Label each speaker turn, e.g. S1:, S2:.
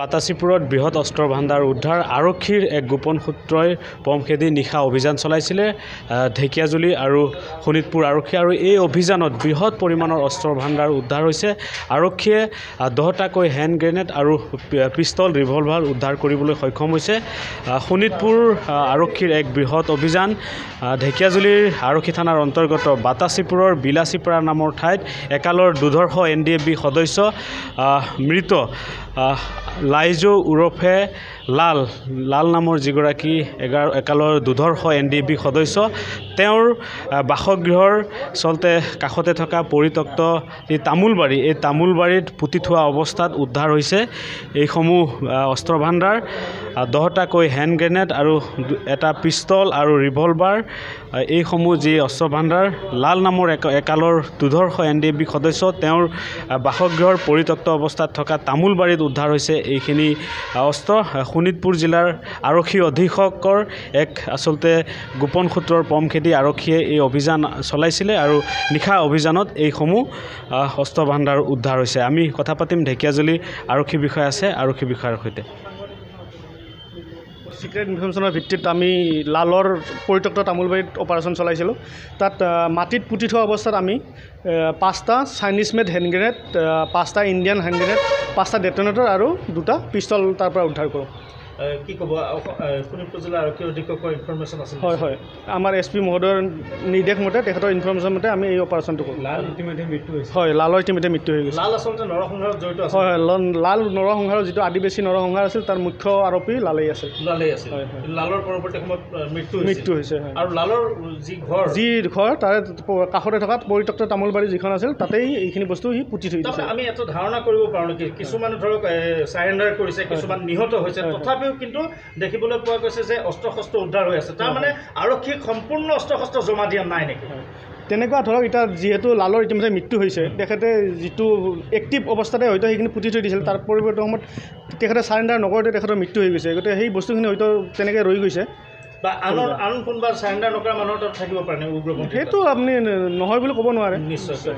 S1: বাতাসীপুৰত বৃহৎ অস্ত্ৰ ভাণ্ডাৰ উদ্ধাৰ আৰক্ষীৰ এক গোপন সূত্ৰই পমখেদি নিশা অভিযান চলাইছিলে ঢেকীয়াজুলি আৰু শোণিতপুৰ আৰক্ষী আৰু এই অভিযানত বৃহৎ পৰিমাণৰ অস্ত্ৰ ভাণ্ডাৰ উদ্ধাৰ হৈছে আৰক্ষীয়ে দহটাকৈ হেণ্ড গ্ৰেনেড আৰু পিষ্টল ৰিভলভাৰ উদ্ধাৰ কৰিবলৈ সক্ষম হৈছে শোণিতপুৰ আৰক্ষীৰ এক বৃহৎ অভিযান ঢেকীয়াজুলিৰ আৰক্ষী থানাৰ অন্তৰ্গত বাতাসীপুৰৰ বিলাচীপাৰা নামৰ ঠাইত একালৰ দুৰ্ধৰ্ষ এন ডি এফ বি সদস্য মৃত লাইজো ওৰফে লাল লাল নামৰ যিগৰাকী এগাৰ একালৰ দুধৰ্ষ এন ডি পি সদস্য তেওঁৰ বাসগৃহৰ আচলতে কাষতে থকা পৰিত্যক্ত এই তামোলবাৰী এই তামোলবাৰীত পুতি থোৱা অৱস্থাত উদ্ধাৰ হৈছে এইসমূহ অস্ত্ৰ ভাণ্ডাৰ দহটাকৈ হেণ্ড গ্ৰেনেড আৰু এটা পিষ্টল আৰু ৰিভলভাৰ এইসমূহ যি অস্ত্ৰ ভাণ্ডাৰ লাল নামৰ এক একালৰ দুধৰ্ষ এন ডি এ বি সদস্য তেওঁৰ বাসগৃহৰ পৰিত্যক্ত অৱস্থাত থকা তামোলবাৰীত উদ্ধাৰ হৈছে এইখিনি অস্ত্ৰ শোণিতপুৰ জিলাৰ আৰক্ষী অধীক্ষকৰ এক আচলতে গোপন সূত্ৰৰ পম খেদি আৰক্ষীয়ে এই অভিযান চলাইছিলে আৰু নিশা অভিযানত এইসমূহ অস্ত্ৰ ভাণ্ডাৰ উদ্ধাৰ হৈছে আমি কথা পাতিম ঢেকীয়াজুলি আৰক্ষী বিষয়া আছে আৰক্ষী বিষয়াৰ সৈতে
S2: চিক্ৰেট ইনফৰ্মেশ্যনৰ ভিত্তিত আমি লালৰ পৰিত্যক্ত তামোলবাৰীত অপাৰেশ্যন চলাইছিলোঁ তাত মাটিত পুতি থোৱা অৱস্থাত আমি পাঁচটা চাইনিজ মেড হেণ্ড গ্ৰেনেড পাঁচটা ইণ্ডিয়ান হেণ্ড গ্ৰেনেড পাঁচটা ডেটনেটৰ আৰু দুটা পিষ্টল তাৰ পৰা উদ্ধাৰ কৰোঁ
S3: কি ক'ব শোণিতপুৰ জিলাৰ আৰক্ষী অধীক্ষকৰ ইনফৰ্মেশ্যন আছে
S2: হয় হয় আমাৰ এছ পি মহোদয়ৰ নিৰ্দেশ মতে তেখেতৰ ইনফৰ্মেশ্যন মতে আমি এই অপাৰেশ্যনটো কৰোঁ লাল ইতিমধ্যে মৃত্যু হৈছে হয় লালৰ ইতিমধ্যে মৃত্যু হৈ গৈছে লাল
S3: আচলতে নৰসংহাৰত জড়িত আছে হয় হয়
S2: লাল নৰসংহাৰৰ যিটো আদিবাসী নৰসংহাৰ আছিল তাৰ মুখ্য আৰোপী লালেই আছিল লালেই
S3: আছিল লালৰ পৰৱৰ্তী সময়ত মৃত্যু মৃত্যু হৈছে আৰু লালৰ যি ঘৰ যি
S2: ঘৰ তাৰে কাষতে থকা পৰিত্যক্ত তামোলবাৰী যিখন আছিল তাতেই এইখিনি বস্তু সি পুতি থৈ দিছে আমি এটা
S3: ধাৰণা কৰিব পাৰোঁ নেকি কিছুমান ধৰক চাৰেণ্ডাৰ কৰিছে কিছুমান নিহত হৈছে তথাপি তথাপিও কিন্তু দেখিবলৈ পোৱা গৈছে যে অস্ত্ৰ শস্ত্ৰ উদ্ধাৰ হৈ আছে তাৰমানে আৰক্ষীক সম্পূৰ্ণ অস্ত্ৰ শস্ত্ৰ জমা দিয়া নাই নেকি
S2: তেনেকুৱা ধৰক এতিয়া যিহেতু লালৰ ইতিমধ্যে মৃত্যু হৈছে তেখেতে যিটো এক্টিভ অৱস্থাতে হয়তো সেইখিনি পুতি থৈ দিছিল তাৰ পৰিৱৰ্তে সময়ত তেখেতে চাৰেণ্ডাৰ নকৰোঁতে তেখেতৰ মৃত্যু হৈ গৈছে গতিকে সেই বস্তুখিনি হয়তো তেনেকৈ ৰৈ গৈছে বা আনৰ
S3: আন কোনোবা চাৰেণ্ডাৰ নকৰা মানুহৰ তাত থাকিব পাৰে সেইটো
S2: আপুনি নহয় বুলি ক'ব নোৱাৰে নিশ্চয়